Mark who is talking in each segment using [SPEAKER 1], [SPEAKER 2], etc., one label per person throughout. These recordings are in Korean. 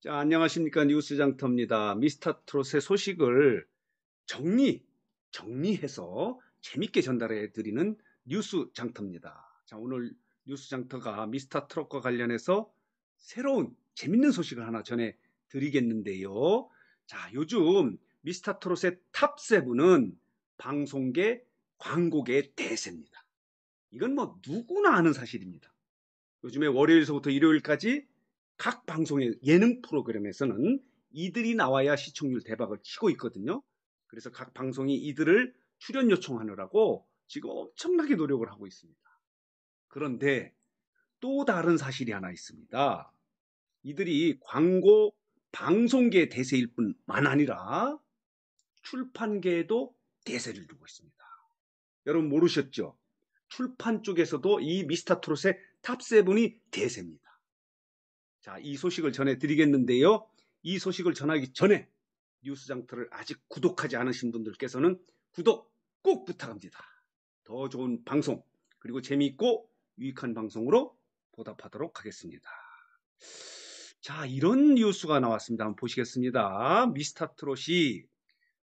[SPEAKER 1] 자, 안녕하십니까. 뉴스장터입니다. 미스터 트롯의 소식을 정리, 정리해서 재밌게 전달해 드리는 뉴스장터입니다. 자, 오늘 뉴스장터가 미스터 트롯과 관련해서 새로운 재밌는 소식을 하나 전해 드리겠는데요. 자, 요즘 미스터 트롯의 탑세븐은 방송계, 광고계 대세입니다. 이건 뭐 누구나 아는 사실입니다. 요즘에 월요일서부터 일요일까지 각 방송의 예능 프로그램에서는 이들이 나와야 시청률 대박을 치고 있거든요. 그래서 각 방송이 이들을 출연 요청하느라고 지금 엄청나게 노력을 하고 있습니다. 그런데 또 다른 사실이 하나 있습니다. 이들이 광고 방송계 대세일 뿐만 아니라 출판계에도 대세를 두고 있습니다. 여러분 모르셨죠? 출판 쪽에서도 이 미스터 트롯의 탑세븐이 대세입니다. 자, 이 소식을 전해드리겠는데요. 이 소식을 전하기 전에 뉴스장터를 아직 구독하지 않으신 분들께서는 구독 꼭 부탁합니다. 더 좋은 방송 그리고 재미있고 유익한 방송으로 보답하도록 하겠습니다. 자, 이런 뉴스가 나왔습니다. 한번 보시겠습니다. 미스터 트롯이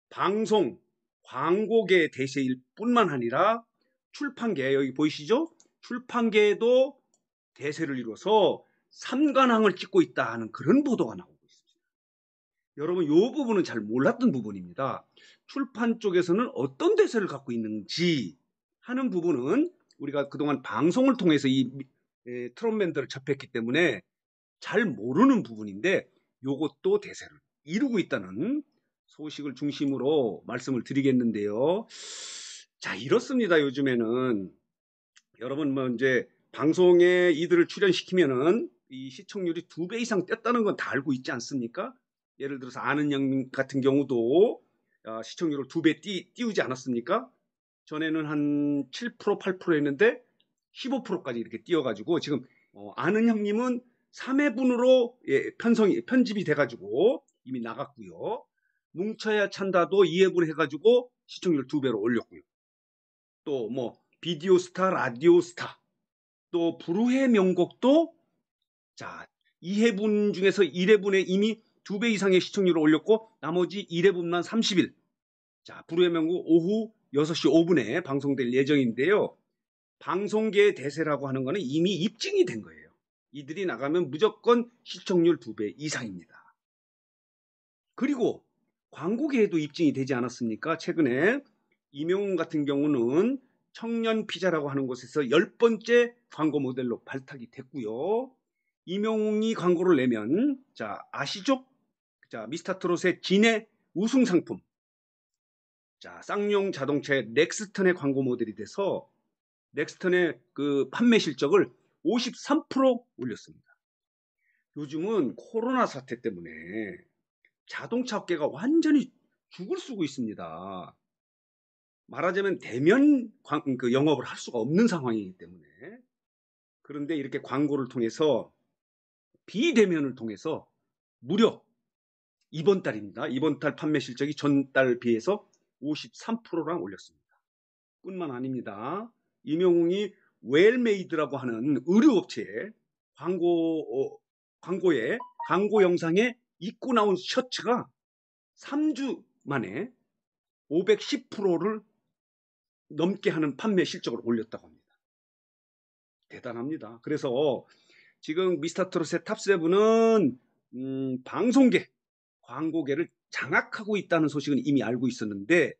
[SPEAKER 1] 방송, 광고계 대세일 뿐만 아니라 출판계, 여기 보이시죠? 출판계에도 대세를 이뤄서 삼관왕을 찍고 있다 하는 그런 보도가 나오고 있습니다. 여러분 이 부분은 잘 몰랐던 부분입니다. 출판 쪽에서는 어떤 대세를 갖고 있는지 하는 부분은 우리가 그동안 방송을 통해서 이트럼맨들을 접했기 때문에 잘 모르는 부분인데 이것도 대세를 이루고 있다는 소식을 중심으로 말씀을 드리겠는데요. 자 이렇습니다. 요즘에는 여러분 뭐 이제 방송에 이들을 출연시키면은 이 시청률이 두 배 이상 뗐다는 건 다 알고 있지 않습니까? 예를 들어서 아는 양 같은 경우도 아, 시청률을 두 배 띄우지 않았습니까? 전에는 한 7%, 8% 했는데 15%까지 이렇게 띄어가지고 지금 어, 아는 형님은 3회분으로 예, 편성이 편집이 돼가지고 이미 나갔고요. 뭉쳐야 찬다도 2회분 해가지고 시청률 두 배로 올렸고요. 또 뭐 비디오 스타, 라디오 스타, 또 불후의 명곡도 자, 2회분 중에서 1회분에 이미 2배 이상의 시청률을 올렸고 나머지 1회분만 30일. 자, 불후의 명곡 오후 6시 5분에 방송될 예정인데요. 방송계의 대세라고 하는 것은 이미 입증이 된 거예요. 이들이 나가면 무조건 시청률 2배 이상입니다. 그리고 광고계에도 입증이 되지 않았습니까? 최근에 이명훈 같은 경우는 청년 피자라고 하는 곳에서 10번째 광고 모델로 발탁이 됐고요. 이명웅이 광고를 내면 자 아시죠? 자 미스터트롯의 진해 우승 상품 자 쌍용 자동차의 넥스턴의 광고 모델이 돼서 넥스턴의 그 판매 실적을 53% 올렸습니다. 요즘은 코로나 사태 때문에 자동차 업계가 완전히 죽을 쓰고 있습니다. 말하자면 대면 광, 그 영업을 할 수가 없는 상황이기 때문에 그런데 이렇게 광고를 통해서 비대면을 통해서 무려 이번 달입니다. 이번 달 판매 실적이 전달 비해서 53%랑 올렸습니다. 뿐만 아닙니다. 임영웅이 웰메이드라고 하는 의류업체에 광고, 어, 광고에, 광고 영상에 입고 나온 셔츠가 3주 만에 510%를 넘게 하는 판매 실적을 올렸다고 합니다. 대단합니다. 그래서 지금 미스터 트롯의 탑세븐은 음, 방송계, 광고계를 장악하고 있다는 소식은 이미 알고 있었는데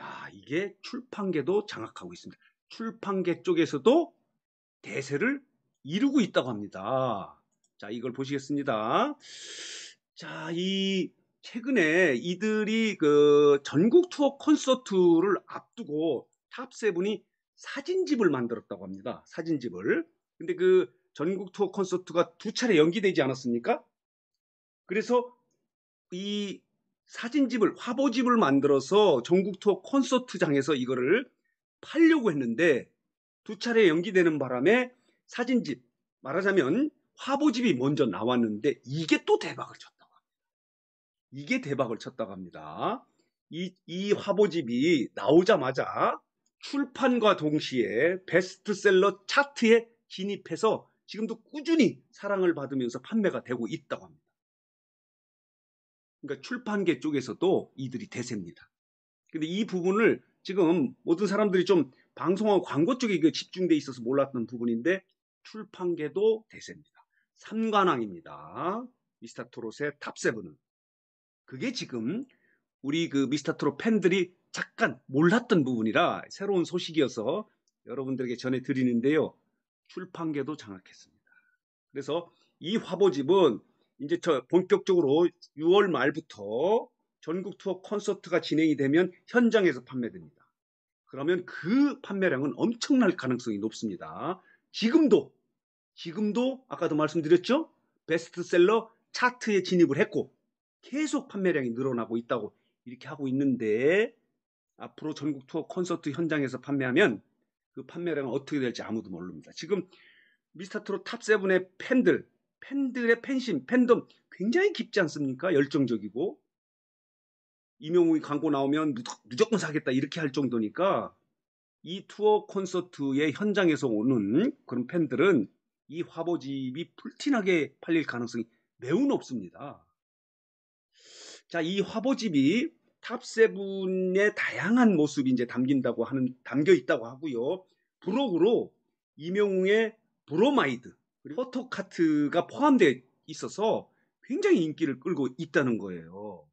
[SPEAKER 1] 야, 이게 출판계도 장악하고 있습니다. 출판계 쪽에서도 대세를 이루고 있다고 합니다. 자, 이걸 보시겠습니다. 자, 이 최근에 이들이 그 전국 투어 콘서트를 앞두고 탑세븐이 사진집을 만들었다고 합니다. 사진집을. 근데 그 전국 투어 콘서트가 두 차례 연기되지 않았습니까? 그래서 이 사진집을 화보집을 만들어서 전국 투어 콘서트장에서 이거를 팔려고 했는데 두 차례 연기되는 바람에 사진집 말하자면 화보집이 먼저 나왔는데 이게 또 대박을 쳤다고 합니다. 이게 대박을 쳤다고 합니다. 이, 이 화보집이 나오자마자 출판과 동시에 베스트셀러 차트에 진입해서 지금도 꾸준히 사랑을 받으면서 판매가 되고 있다고 합니다. 그러니까 출판계 쪽에서도 이들이 대세입니다. 근데 이 부분을 지금 모든 사람들이 좀 방송하고 광고 쪽에 집중돼 있어서 몰랐던 부분인데 출판계도 대세입니다. 삼관왕입니다. 미스터 트롯의 탑세븐은. 그게 지금 우리 그 미스터 트롯 팬들이 잠깐 몰랐던 부분이라 새로운 소식이어서 여러분들에게 전해드리는데요. 출판계도 장악했습니다. 그래서 이 화보집은 이제 저 본격적으로 6월 말부터 전국 투어 콘서트가 진행이 되면 현장에서 판매됩니다. 그러면 그 판매량은 엄청날 가능성이 높습니다. 지금도 지금도 아까도 말씀드렸죠? 베스트셀러 차트에 진입을 했고 계속 판매량이 늘어나고 있다고 이렇게 하고 있는데 앞으로 전국 투어 콘서트 현장에서 판매하면 그 판매량은 어떻게 될지 아무도 모릅니다. 지금 미스터트롯 탑세븐의 팬들, 팬들의 팬심, 팬덤 굉장히 깊지 않습니까? 열정적이고 이명웅이 광고 나오면 무조건 사겠다 이렇게 할 정도니까 이 투어 콘서트의 현장에서 오는 그런 팬들은 이 화보집이 풀티나게 팔릴 가능성이 매우 높습니다. 자, 이 화보집이 탑세븐의 다양한 모습이 이제 담긴다고 하는 담겨 있다고 하고요. 브록으로 이명웅의 브로마이드 그리 포토카트가 포함되어 있어서 굉장히 인기를 끌고 있다는 거예요.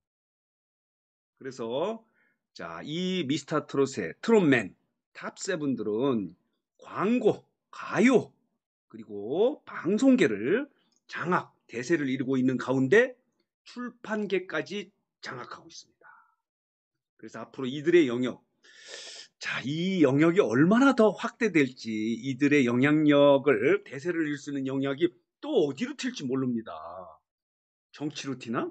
[SPEAKER 1] 그래서 자, 이 미스터 트롯의 트롯맨 탑 세븐들은 광고, 가요, 그리고 방송계를 장악, 대세를 이루고 있는 가운데 출판계까지 장악하고 있습니다. 그래서 앞으로 이들의 영역, 자, 이 영역이 얼마나 더 확대될지, 이들의 영향력을 대세를 일수 있는 영역이 또 어디로 튈지 모릅니다. 정치로 튀나?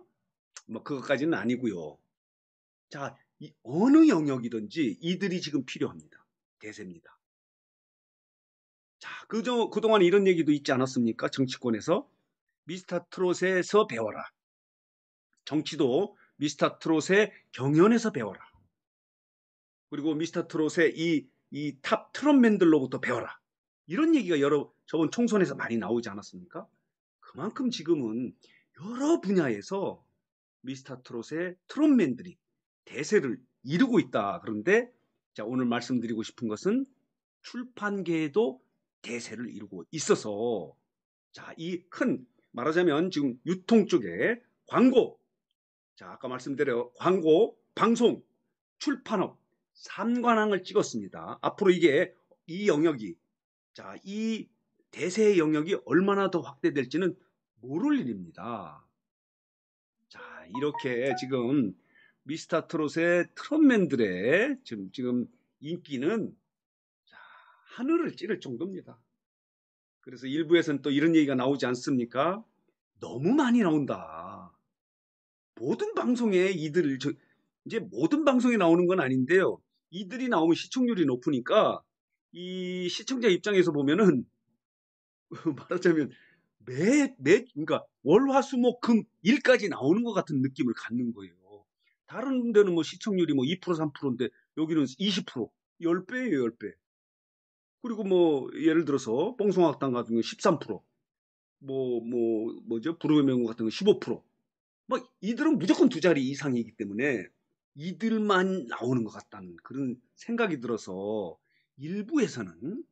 [SPEAKER 1] 뭐 그것까지는 아니고요. 자, 어느 영역이든지 이들이 지금 필요합니다. 대세입니다. 자, 그저, 그동안 이런 얘기도 있지 않았습니까? 정치권에서 미스터 트롯에서 배워라. 정치도 미스터 트롯의 경연에서 배워라. 그리고 미스터 트롯의 이 이 탑 트롯맨들로부터 배워라. 이런 얘기가 여러 저번 총선에서 많이 나오지 않았습니까? 그만큼 지금은 여러 분야에서 미스터 트롯의 트롯맨들이 대세를 이루고 있다. 그런데 자, 오늘 말씀드리고 싶은 것은 출판계에도 대세를 이루고 있어서 자, 이 큰 말하자면 지금 유통 쪽에 광고 자, 아까 말씀드려 광고, 방송, 출판업 3관왕을 찍었습니다. 앞으로 이게 이 영역이 자, 이 대세의 영역이 얼마나 더 확대될지는 모를 일입니다. 자, 이렇게 지금 미스터 트롯의 트롯맨들의 지금, 지금 인기는 자, 하늘을 찌를 정도입니다. 그래서 일부에서는 또 이런 얘기가 나오지 않습니까? 너무 많이 나온다. 모든 방송에 이들을 저, 이제 모든 방송에 나오는 건 아닌데요. 이들이 나오면 시청률이 높으니까 이 시청자 입장에서 보면은 말하자면 매, 매, 그러니까 월, 화, 수, 목, 금, 일까지 나오는 것 같은 느낌을 갖는 거예요. 다른 데는 뭐 시청률이 뭐 2%, 3%인데 여기는 20%, 10배예요, 10배. 그리고 뭐 예를 들어서 뽕송학당 같은 경건 13%, 뭐, 뭐, 뭐죠? 불후의 명곡 같은 건 15%. 뭐 이들은 무조건 두 자리 이상이기 때문에 이들만 나오는 것 같다는 그런 생각이 들어서 일부에서는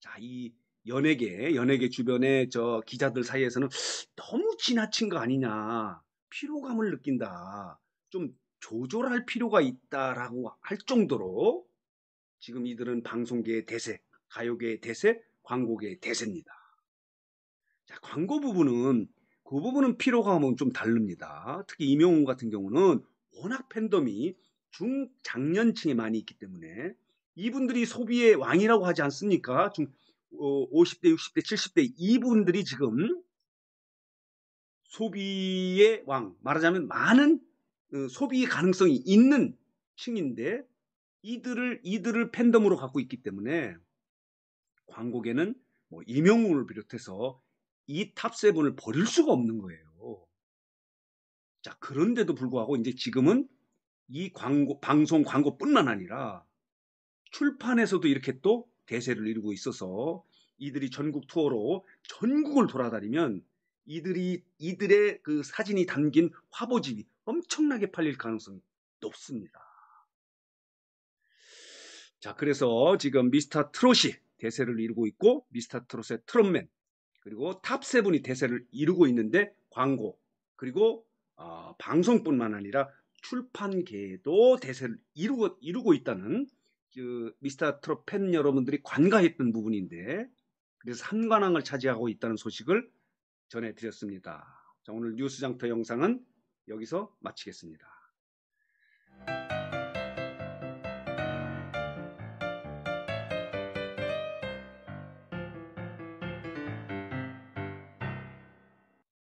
[SPEAKER 1] 자이 연예계 연예계 주변의 저 기자들 사이에서는 너무 지나친 거 아니냐 피로감을 느낀다 좀 조절할 필요가 있다라고 할 정도로 지금 이들은 방송계의 대세 가요계의 대세 광고계의 대세입니다. 자 광고 부분은 그 부분은 피로감은 뭐 좀 다릅니다. 특히 임영웅 같은 경우는 워낙 팬덤이 중장년층에 많이 있기 때문에 이분들이 소비의 왕이라고 하지 않습니까? 중 50대, 60대, 70대 이분들이 지금 소비의 왕, 말하자면 많은 어, 소비 가능성이 있는 층인데 이들을 이들을 팬덤으로 갖고 있기 때문에 광고계는 뭐 임영웅을 비롯해서 이 탑세븐을 버릴 수가 없는 거예요. 자, 그런데도 불구하고 이제 지금은 이 광고, 방송 광고뿐만 아니라 출판에서도 이렇게 또 대세를 이루고 있어서 이들이 전국 투어로 전국을 돌아다니면 이들이 이들의 그 사진이 담긴 화보집이 엄청나게 팔릴 가능성이 높습니다. 자, 그래서 지금 미스터 트롯이 대세를 이루고 있고 미스터 트롯의 트롯맨 그리고 탑세븐이 대세를 이루고 있는데 광고 그리고 어, 방송뿐만 아니라 출판계도 에 대세를 이루고, 이루고 있다는 그 미스터 트롯 팬 여러분들이 관가했던 부분인데 그래서 한관왕을 차지하고 있다는 소식을 전해드렸습니다. 자, 오늘 뉴스장터 영상은 여기서 마치겠습니다.